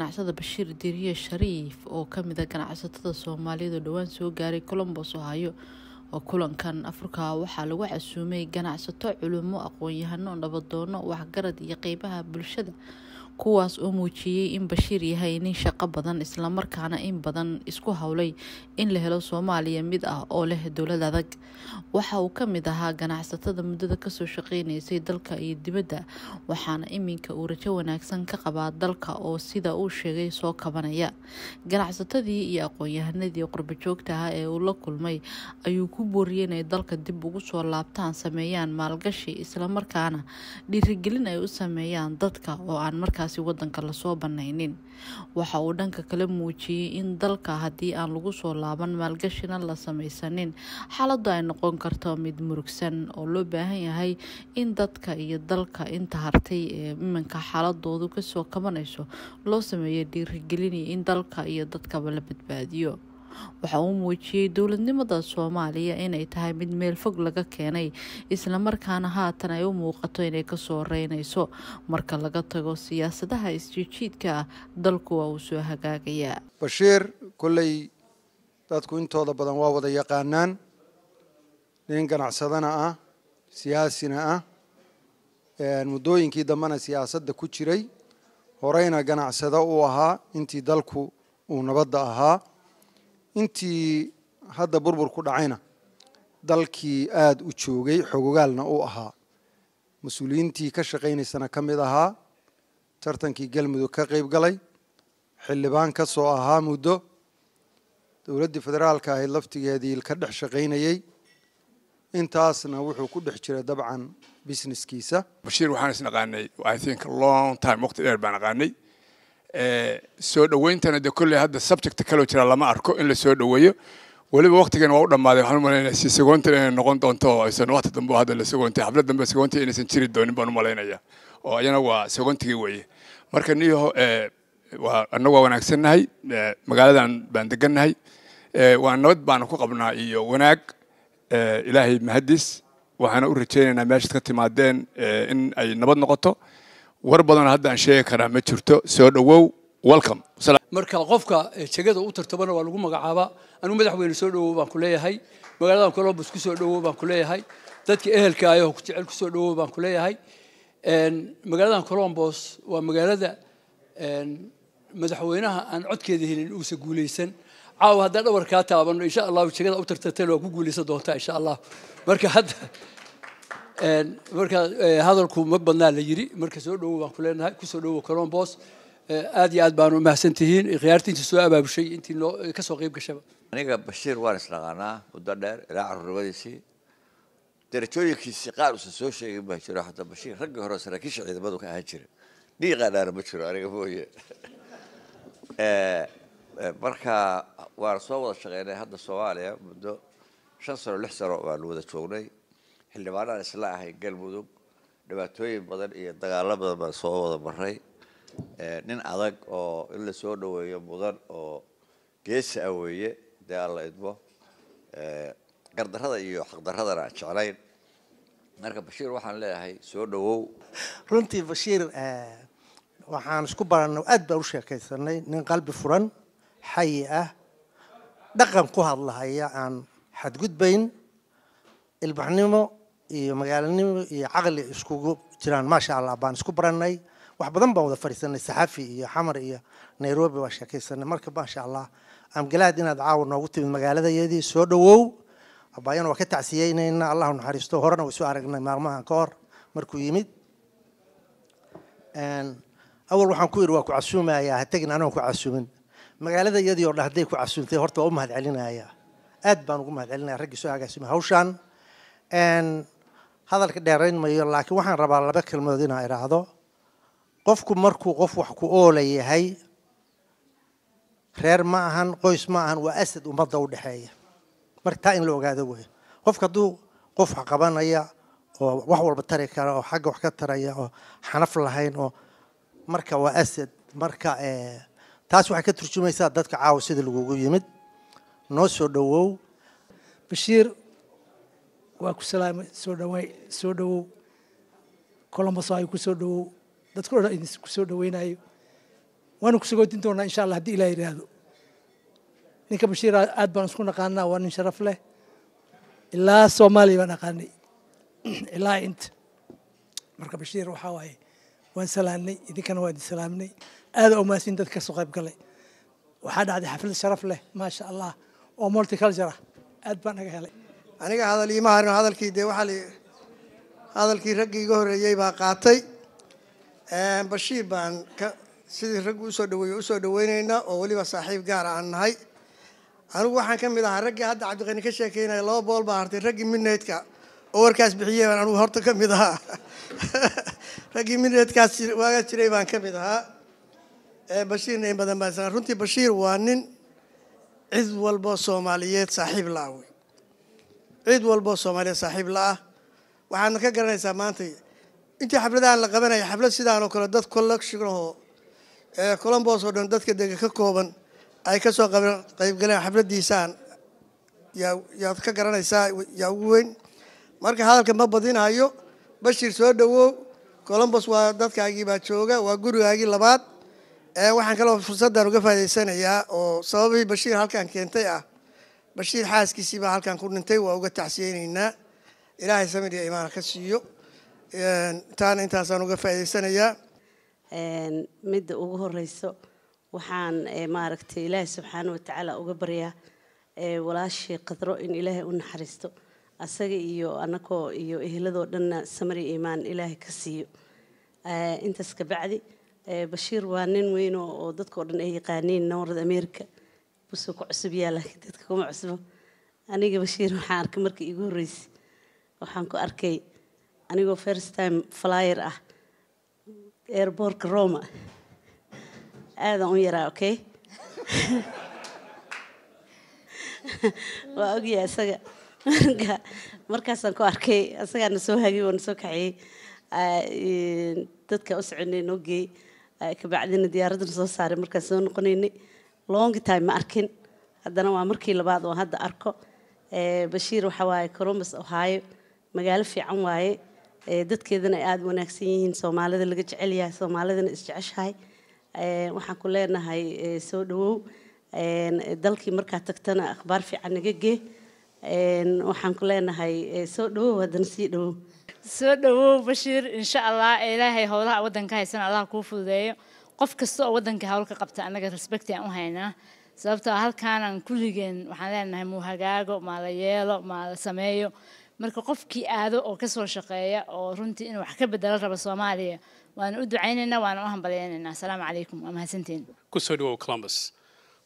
ganacsada bashiir diriye shariif oo kamid a ah ganacsatada soomaalidu dhowaan soo gaaray colombos ohyo oo kulankan afurka waxaa lagu casuumay ganacsato culimo aqoon-yahano nabadoono waxgarad iyo qeybaha bulshada kuwaas oo muujiyey in bashiir yahay nin shaqo badan islamarkaana in badan isku howlay in la helo soomaaliya mid ah oo leh dowlad adag waxa uu ka mid ahaa ganacsatada muddada kasoo shaqeynaysay dalka iyo dibadda waxaana iminka uu rajo wanaagsan ka qabaa dalka oo sida uu sheegay soo kabanaya ganacsatadii iyo aqoon-yahanadii qurbajoogta ah ee uu la kulmay ayuu ku booriyey inay dalka dib ugu soo laabtaan sameeyaan maalgashi islamarkaana dhiirigelin ay u sameeyaan dadka oo aan markaas markaasi wadanka lasoo banaynin waxa uu dhanka kale muujiyey in dalka haddii aan lagu soo laaban maalgashina la samaysanin xaaladdu ay noqon karto mid murugsan oo loo baahan yahay in dadka iyo dalka inta hartay ee iminka xaaladoodu kasoo kabanayso loo sameeyo dhiirigelin in dalka iyo dadkaba la badbaadiyo waxa uu muujiyey dowladnimada soomaaliya inay tahay mid meel fog laga keenay islamarkaana haatan ay u muuqato inay kasoo reynayso marka laga tago siyaasadaha isjijiidka ah dalku waa uu soo hagaagayaa bashiir kolley dadku intooda badan waa wada yaqaanaan nin ganacsadana ah siyaasina ah muddooyinkii dambena siyaasadda ku jiray horeyna ganacsado u ahaa intii dalku uu nabadda ahaa intii hadda burbur ku dhacayna dalkii aada u joogay xogogaalna uu ahaa mas-uuliyiintii ka shaqaynaysana ka mid ahaa tartankii galmudug ka qayb galay xildhibaan ka soo ahaa muddo dowladdii federaalka ahayd laftigeedii ka dhex shaqaynayey intaasna wuxuu ku dhex jiray dabcan busineskiisa bashiir waxaan isnaqaanay i think long time waqti dheer baan aqaanay Eh, soo dhaweyntana de kolley hadda subjecta kaloo jira lama arko in la soo dhaweeyo weliba waktigan waa u dhamaaday waxaan umalaynaya si sagoontan inay noqon doonto oo aysan waqti dambe hadda la sagoontay xaflad dambe sagoontii inaysan jiri doonin baan umalaynaya oo ayana waa sagoontagii weeye marka niyaho eh, waa annagu waa wanaagsannahay eh, magaaladan baan degannahay waa nabad baanu ku qabnaa iyo wanaag ilaahay mahadis waxaana u rajaynaynaa meeshaad ka timaadeen in ay nabad noqoto war badan haddaan sheegi karaa ma jirto soo dhowow welcome marka qofka eh, jegada u tartamana waa lagu magacaabaa anugu madaxweyne soo dhowow baan ku leeyahay magaalada colombus ku dhowow baan ku leeyahay dadka ehelka ayahoo ku jecel ku dhowow baan ku leeyahay magaaladan colombos waa magaalada madaxweynaha aan codkeeda helin uusan guulaysan caawa haddaan dhabar kaa insha allahu jegada u tartartayna waa ku guulaysan doontaa insha allah marka hadda marka eh, hadalku ma badnaa la yiri marka soo dhowo baan kuleenahay kusoo dhowo colombos eh, aad iyo aad baanu umahadsantihiin khiyaartii intii soo abaabushay intii noo eh, kasoo qeyb gashaba aniga bashiir waan isdhaqaanaa muddo dheer ilaa caruurnimadiisii darajooyinkiisii qaar uusan soo sheegin baa jiro hadda bashiir raggii hore saraakiisha ciidamadu ka ahaan jira dhiiqaa dhaara ma jiro aniga mooye marka waan soo wada shaqeynay hadda soomaaliya muddo shan sano lix sano waan wada joognay xildhibaanaan isla ahay galmudug dhibaatooyin badan iyo dagaalo badan baan soo wada maray eh, nin adag oo in la soo dhaweeyo mudan oo geesa aweeye ah weeye dee aan la idmo eh, gardarada iyo xaqdaradana aan jeclayn marka bashiir waxaan leeyahay soo dhawow runtii bashiir eh, waxaan isku baranna aad baan u sheekaysanay nin qalbi furan xayi ah dhaqan ku hadlahaya aan xadgudbayn ilbaxnimo iyo magaalanimo iyo caqli iskugu jiraan maasha allah baan isku baranay wax badan baan wada fadhiisanay saxafi iyo xamar iyo nairobi baan sheekaysanay marka maasha allah am inaad caawa noogu timid magaaladayeedii soo dhowow abaayana waa ka tacsiyeynaynaa allahu naxariisto horena waa isu aragnay maalmahan ka hor markuu yimid awal waxaan ku yidhi waa ku casuumayaa ha tegin ku casuumin magaalada o dhan hadday ku casuumtay horta waa u mahad celinayaa baan ugu mahad raggii soo agaasima hawshaan hadalka dheerayn mayo laakiin waxaan rabaa laba kelmadood inaa idhaahdo qofku markuu qof wax ku oola yahay reer ma ahan qoys ma ahan waa asad ummadda u dhexeeya marka taa in la ogaado wey qof hadduu qof wax qabanaya oo wax walba tari kara oo xagga wax ka taraya oo xanaf lahayn oo marka waa asad marka eh, taas waxay ka turjumaysaa dadka caawa sida lagugu yimid noo soo dhowow bashiir waa ku salaama soo dhawe soo dhawow colomboso ayuu ku soo dhawow dadka o dhan idin ku soo dhaweynayo waanu kusagoodin doonaa insha allah haddii ilah yidhaahdo ninka bashiira aad baan isku naqaanaa waa nin sharaf leh ilaa soomaaliya baan aqaanay ilaa inta marka bashiir waxaa waaye waan salaamnay idinkana waa idin salaamnay aada umaasin dadka soo qayb galay waxaa dhacday xaflad sharaf leh maasha allah oo multiculture ah aad baan naga helay aniga hadal iima harin hadalkii dee waxaa la hadalkii raggii iga horreeyey baa qaatay ehm, bashiir baan ka sidii raggu usoo dhaweeye usoo dhaweyneynaa oo weliba saaxiib gaara aan nahay anigu waxaan ka mid ahaa raggii hadda cabdiqani ka sheekeynaya laba bool baa hartay raggii midneydka oo bixiyey baan anigu horta ka mid ahaa raggii midneydkaas waagaa jiray baan ka mid ahaa ehm, bashiirna in badan baa runtii bashiir waa nin cid walbo soomaaliyeed saaxiib la cid walboo soomaaliya saaxiib la ah waxaadna ka garanaysaa maanta intii xafladahan la qabanaya xaflad sidaan oo kale dad collectionahoo colombos oo dhan dadka dega ka kooban ay kasoo qaybgaleen xafladiisaan yaad ka garanaysaa yaa ugu weyn marka hadalka ma badinayo bashir soo dhawow colombos waa dadkaagii baa jooga waa gurigaagii labaad waxaan kaloo fursadan uga faa'idaysanayaa oo sababihii bashiir halkan keentay ah bashiir xaaskiisii baa halkan ku dhintay waa uga tacsiyeynaynaa ilaahay samir iyo imaana ka siiyo taana intaasaan uga faa'idaysanayaa midda ugu horeyso waxaan eh, maaragtay ilaahay subxaana watacaala uga baryaa eh, walaashii qadro in ilaahay u naxariisto asaga iyo anakoo iyo ehladoo dhanna samir iyo imaan ilaahay ka siiyo eh, intaas ka bacdi bashiir waa nin weynoo oo dadkao dhan ay yaqaaniin nawarada ameerika busuu ku cusub yaa laakiin dadka kuma cusbo aniga bashiir waxaan arkay markii igu horreysay waxaan ku arkay anigoo first time flyer ah airboortka roma aadaan u yaraa okay waa ogyaa isaga marka markaasaan ku arkay isagaa na soo hagay waa na soo kaciyey dadka u soconaynoo geey kabacdina diyaaradana soo saaray markaas soo noqonaynay long time ma arkin haddana waa markii labaad oo hadda arko bashiir waxa waaye corombus ohio magaalo fiican waaye dadkeedana ay aada wanaagsan yihiin soomaalida laga jecel yahay soomaalidana isjeceshahay waxaan ku leenahay soo dhawow dalkii markaa tagtana akhbaar fiican naga gee waxaan ku leenahay soo dhawow haddana sii dhawow soo dhawow bashiir insha allah ilaahay howlaha waddanka haysan allah kuu fududeeyo qof kastoo wadanka howlka qabta anaga respect aan u haynaa sababtoo halkaanan kulligeen waxaan leenahay muuhagaago maala yeelo maala sameeyo marka qofkii aado oo kasoo shaqeeya oo runtii inuu wax ka bedelo rabo soomaaliya waana u ducaynaynaa waana u hambalyaynaynaa asalaamu calaykum waa mahadsantiin kusoo dhawow columbus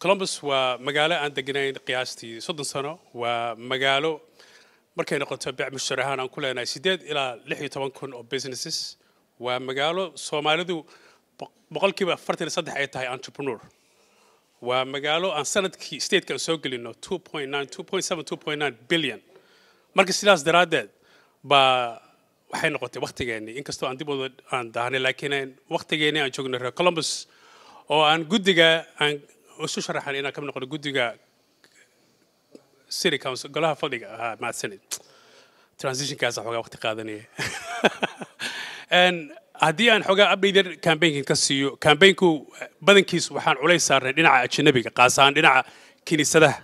columbus waa magaalo aan deganayn qiyaastii soddon sano waa magaalo markay noqoto bec mushtar ahaan aan ku leenahay siddeed ilaa lix iyo toban kun oo businesses waa magaalo soomaalidu boqolkiiba afartan iyo saddex ay tahay entrepreneur waa magaalo aan sanadkii statekan soo gelino two point nine two point seven two point nine billion marka sidaas daraaddeed baa waxay noqotay wakhtigeenii inkastoo aan dib wada aan daahnay laakiin wakhtigeenii aan joogno reer columbus oo aan guddiga aan isu sharaxan inaan ka noqono guddiga city council golaha fadhiga ahaa mahadsanid transitionkaas xoogaa wakhti qaadanaya haddii aan xoogaa abdayder kambaynkan ka siiyo kambaynku badankiis waxaan culays saarnay dhinaca ajanabiga qaas ahaan dhinaca kiniisadaha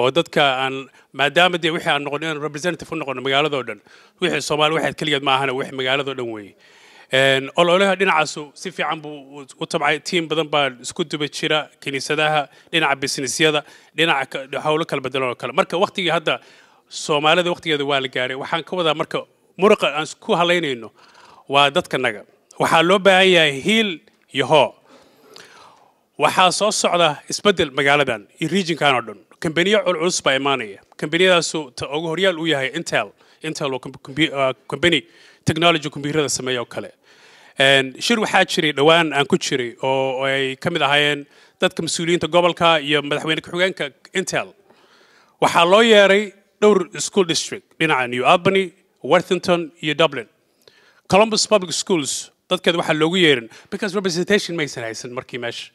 oo dadka aan maadaama dee wixii aan noqon inaan representative u noqono magaalado dhan wixii soomaali waxaad keligeed ma ahana wix magaalado dhan weeye ololaha dhinacaasu si fiican buu u tabcay tiim badan baa isku duba jira kiniisadaha dhinaca businessyada dhinaca howlo kala bedelanoo kale marka waktigii hadda soomaalida waktigeeda waa la gaaray waxaan ka wadaa marka muraqa aan ku halaynayno waa dadka naga waxaa loo baahan yahay hiil iyo waxaa soo socda isbeddel magaaladan iyo regionkan oo dhan kambaniyo culculus baa imaanaya kambaniyadaasu ugu horyaal u yahay intel intel waa kambani ah, technology combyuutarada sameeya oo kale shir waxaa jiray dhowaan aan ku jiray oo ay ka mid ahaayeen dadka mas-uuliyiinta gobolka iyo madaxweyne ku-xigeenka intel waxaa loo yeeray dhowr school district dhinaca new albany worthington iyo dublin columbus public schools dadkeed waxaa loogu yeerin because representation maysan haysan markii meesha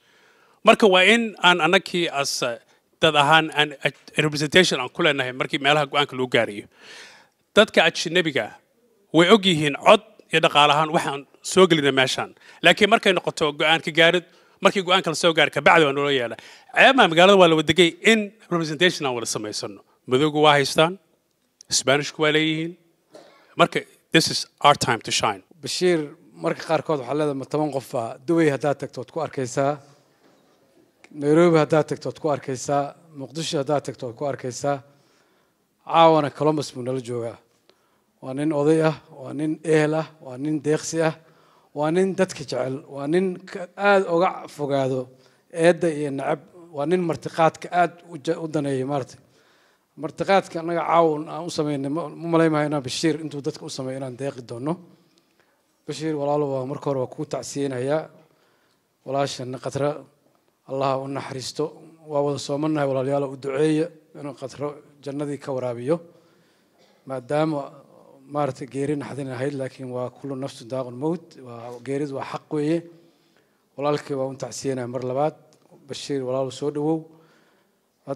marka waa in aan annagii as dad ahaan aan representation aan ku leenahay markii meelaha go-aanka loo gaarayo dadka ajnabiga way og yihiin cod iyo dhaqaale ahaan waxaan soo gelinay meeshaan laakiin markay noqoto go-aanka gaarid markii go-aanka la soo gaari kabacdi waa noola yeela ceebaa magaalada waa la wadegay in representation aan wada samaysano madowga waa haystaan spanishku waa leeyihiin marka this is our time to shine bashiir marka qaarkood waxaa leedahay ma toban qof baa haddaad tagtood ku arkaysaa nairobi haddaad tagtood ku arkaysaa muqdisho haddaad tagtood ku arkaysaa caawana colombus buu nala joogaa waa nin oday ah waa nin ehel ah waa nin deeqsi ah waa nin dadka jecel waa nin aada uga fogaado eedda iyo nacab waa nin martiqaadka aada u daneeya maarata martiqaadka annaga caawa aan u sameynay ma malay mahay inaan bashiir intuu dadka u sameeya inaan deeqi doono bashiir walaal waa marka hore waa kuu tacsiyeynayaa walaashan qatra allaha u naxariisto waa wada soomanahay walaalayaal u duceeya inuu qatro jannadii ka waraabiyo maadaama maarata geeri naxdin ahayd laakiin waa kullu nafsu daaqun mowt geeridu waa xaq weeye walaalkii waa un tacsiyenaya mar labaad bashiir walaalu soo dhawow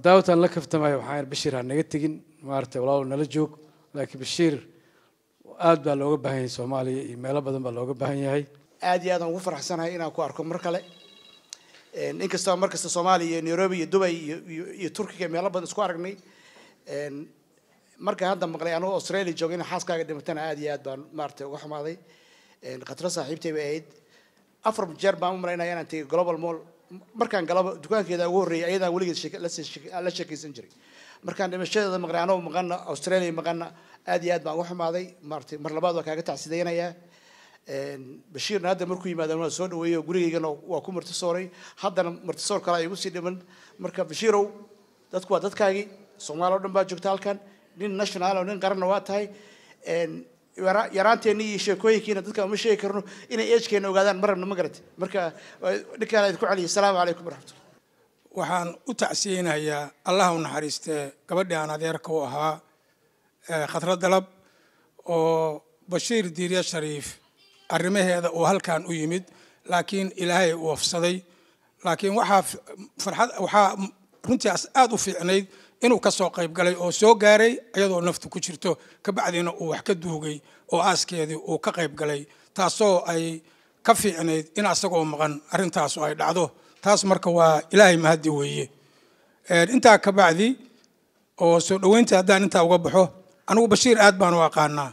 daawatan la kaftamayo waxaan bashir ha naga tegin maarata walaalu nala joog laakiin bashiir aad baa looga baahan yahay soomaaliya iyo meelo badan baa looga baahan yahay aad iyo aan ugu faraxsanahay inaan ku arko mar kale inkastoo mar kasta soomaaliya iyo nairobi iyo dubay iyo turkiga meelo badan isku aragnay markaan hadda maqlay anagoo australia jooga in xaaskaaga dhimatana aad iyo aad baan maaragtay uga xumaaday khatro saaxiibtay bay ahayd afar jeer baan u malaynaya inaan tegay global mall markaan galaba dukaankeeda ugu horreeyay ayadaan weligeed la sheekaysan jiray markaan dhimashadeeda maqnaano maqana australia maqana aad iyo aad baan uga xumaaday maartay mar labaad waa kaaga tacsidaynayaa bashiirna hadda markuu yimaadeen waa soo dhaweeyey oo gurigaygana waa ku martisooray haddana martisoor kale ay igu sii dhiman marka bashiirow dadku waa dadkaagii soomaali oo dhan baa joogta halkan nin national oo nin qaranna waa tahay yaraanteenni iyo sheekooyinkiina dadka uma sheegi karno inay eejkeena ogaadaan marabna ma garate marka ninkaan idinku celiya asalaamu calaykum waraxmatullah waxaan u tacsiyeynayaa allah u naxariistee gabadhii aan adeerka u ahaa eh, khatro dalab oo bashiir diirya shariif arrimaheeda uu halkan u yimid laakiin ilaahay u wafsaday laakiin waxaa farxad waxaa runtiias aada u fiicnayd inuu ka soo qayb galay oo soo gaaray iyadoo naftu ku jirto kabacdina uu wax ka duugay oo aaskeedii uu ka qayb galay taasoo ay ka fiicnayd in asagoo maqan arrintaasu ay dhacdo taas marka waa ilaahay mahadi weeye intaa ka bacdi oo soo dhoweynta haddaan intaa uga baxo anigu bashiir aad baan u aqaanaa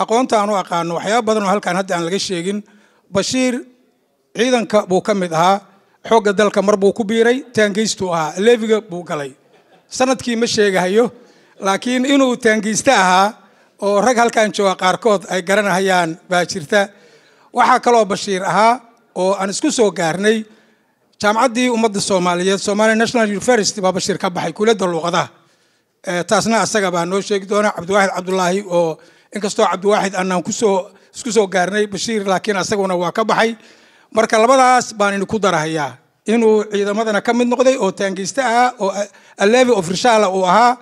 aqoonta u aqaano waxyaaba badan oo halkaan hadda aan laga sheegin bashiir ciidanka buu ka mid ahaa xoogga dalka mar buu ku biiray taangeystuu ahaa leeviga buu galay sanadkii ma sheegahayo laakiin inuu taangeyste ahaa oo rag halkaan jooga qaarkood ay garanahayaan baa jirta waxaa kaloo bashiir ahaa oo aan isku soo gaarnay jaamacaddii ummadda soomaaliyeed somalia national university baa bashiir ka baxay kuuladda luuqadaha eh, taasna asaga baa noo sheegi doona cabdiwaaxid cabdulaahi oo inkastoo cabdiwaaxid aanaan kusoo isku soo gaarnay bashiir laakiin asaguna waa ka baxay marka labadaas baan idinku darahayaa inuu ciidamadana ka mid noqday oo taangeyste ah oo alevi of rishala uu ahaa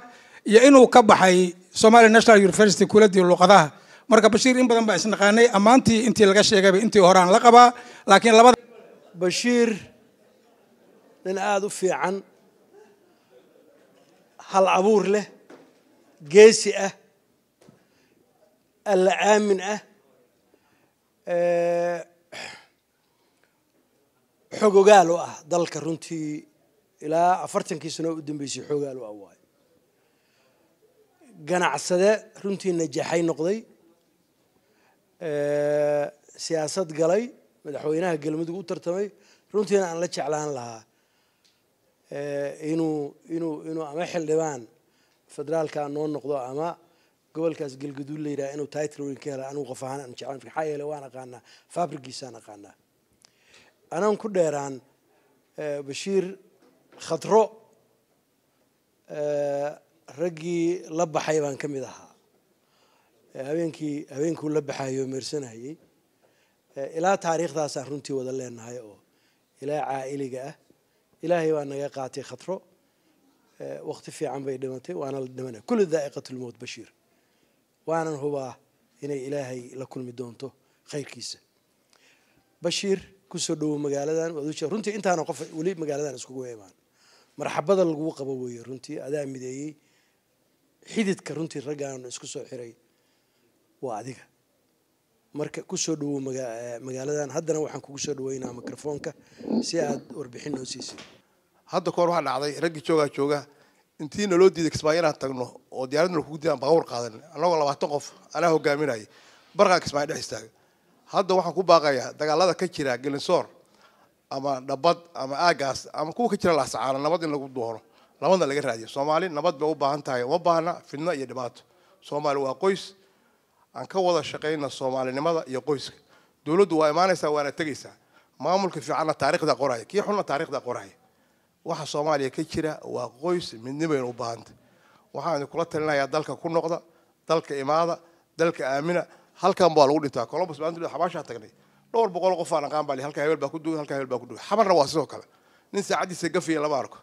iyo inuu ka baxay somalia national university kuuladdii luuqadaha marka bashiir in badan baa isnaqaanay ammaantii intii laga sheegayba intii horaan la qabaa laakiin labada bashiir nin aada u fiican hal abuur leh geesi ah alla aamin ah eh, xoog ogaal ah dalka runtii ilaa afartankii sanoo u dambeysay xoogaal ah waayo ganacsade runtii najaxay noqday eh, siyaasad galay madaxweynaha galmudug u tartamay runtiina aan la jeclaan lahaa Eh, inuu inuu inuu ama xildhibaan federaalka noo noqdo ama gobolkaas galgaduud la yidhaha inuu title ka hela anigu qof ahaan aan jeclaan maxaa yeele waan aqaanaa fabrigiisaan aqaanaa anaan ku dheeraan eh, bashiir khadro eh, raggii la baxay baan ka mid ahaa habeenkii habeenkuu la baxayo meersanayey ilaa taariikhdaasaan runtii wada leenahay oo ilaa caa'iliga ah ilaahay waa naga qaatay khatro waqti fiican bay dhimatay waana la dhimana kullu daa'iqatulmowt bashiir waanan hubaa inay ilaahay la kulmi doonto khayrkiisa bashiir kusoo dhowow magaaladan waad runtii intaana qof weli magaaladan iskuga imaan marxabada lagu qabo weeye runtii adaa mideeyey xididka runtii raggaanu isku soo xiray waa adiga marka kusoo dhawow eh, magaaladan haddana waxaan kugu soo dhaweynaa microfoonka si aad warbixin noo siisid hadda kahor waxaa dhacday raggii joogaa jooga intii naloo diiday kismaayo inaan tagno oo diyaaradna lakugu diidan baawur qaadan annagoo labaatan qof anaa hogaaminaya barkaa kismaayo dhex istaaga hadda waxaan ku baaqayaa dagaalada ka jira gelinsoor ama dhabad ama aagaas ama kuwa ka jira laasacaano nabad in lagu doono labadna laga raadiyo soomaali nabad bay u baahan tahay uma baahna fidno iyo dhibaato soomaali waa qoys aan ka wada shaqayna soomaalinimada iyo qoyska dowladdu waa imaanaysaa waana tegaysaa maamulka fiicanna taarikhda qoraya kii xunna taarikhda qoraya waxa soomaaliya ka jira waa qoys midnibayna u baahantay waxaan kula talinayaa dalka ku noqda dalka imaada dalka aamina halkan baa lagu dhintaa colombus baan xabaashaa tagnay dhowr boqol qof aqaan baa lihi halka hebel baa ku duway halka hebel baa ku duway xabarna waa sidoo kale nin saacaddiisa gafiya lama arko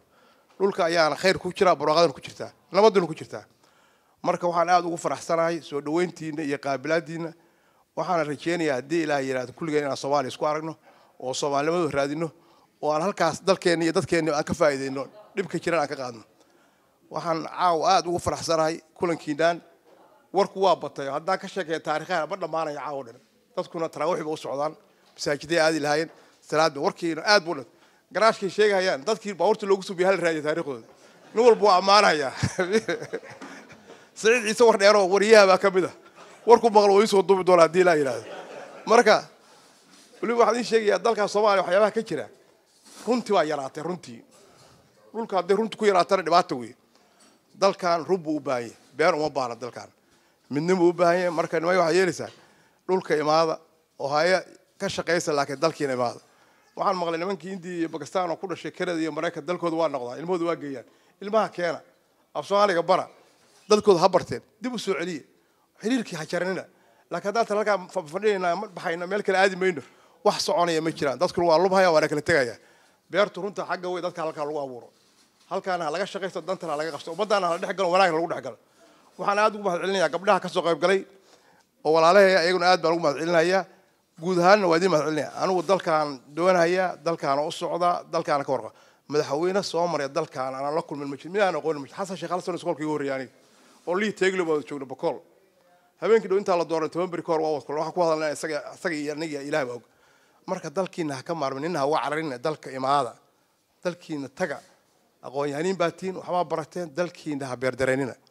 dhulka ayaana khayr ku jiraa buraqadana ku jirtaa nabaduna ku jirtaa marka waxaan aada ugu faraxsanahay soo dhaweyntiina iyo qaabilaadiina waxaana rajeynayaa haddii ilaah yihahdo kulligeen inaan soomaaliya isku aragno oo soomaalinimadu raadino oo aan halkaas dalkeenna iyo dadkeenna aan ka faa'iidayno dhibka jiran aan ka qaadno waxaan caawa aada ugu faraxsanahay kulankiinaan warku waa batay haddaan ka sheekaya taarikhaha ma dhammaanayo caawo dhan dadkuna taraawiix u socdaan masaajiday aadi lahaayeen salaadba warkiina aad buu dhan garaashkay sheegahayaan dadkii baabuurta loogu subiya hal raadiya taariikhdooda nin walba waa ammaanahayaa saciid ciise war dheeroo waryahabaa ka mid a ah. warku maqlo wa isoo duubi doona hadii laa yidhahdo marka weliba waxaan idiin sheegayaa dalkaa soomaaliya waxyaabaha ka jira runtii waa yaraatay runtii dhulka hadday runti ku yaraatana dhibaata wey dalkan run u baahan yahy been uma baahna dalkan midna u baahan yahay marka niman waxaad yeelaysaa dhulka imaada oo haya ka shaqaysa laakiin dalkiina imaada waxaan maqlay nimankii indiya iyo bakistan oo ku dhashay kanada iyo maraykan dalkooda waa noqdaa ilmahooda waa geeyaan ilmaha keena af soomaaliga bara dadkooda ha barteen dib u soo celiya xiriirkii ha jaranina laakiin haddaan tan halkaa fadhinayna ma baxayno meel kale aadi mayno wax soconaya ma jiraan dadkuna waa lubhaya waana kala tegaya beertu runta xagga wey dadka halkaa lagu abuuro halkaana ha laga shaqaysto dantana ha laga qabsto ummadaana hala dhex galo wanaagna lagu dhex galo waxaan aad ugu mahad celinayaa gabdhaha kasoo qayb galay oo walaalahaya iyaguna aad baan ugu mahad celinayaa guud ahaanna waa idiin mahad celinaya anigu dalkaan doonaaya dalkaana u socda dalkaana ka warqa madaxweyne soo maraya dalkaan aanan la kulmin ma jir midaan aqoonin ma jir xasan sheekh xasan iskoolka igu horreeyay aniga oo lii teeglob joogna joogno bokool habeenkii dhow intaa la dooran toban beri kahor waa wadkul waxaan ku hadalna isaga isaga iyo aniga baa og marka dalkiina ha ka maarmin nina ha uga cararina dalka imaada dalkiina taga aqoon-yahaniin baa tiin waxbaa barateen dalkiina ha beerdareynina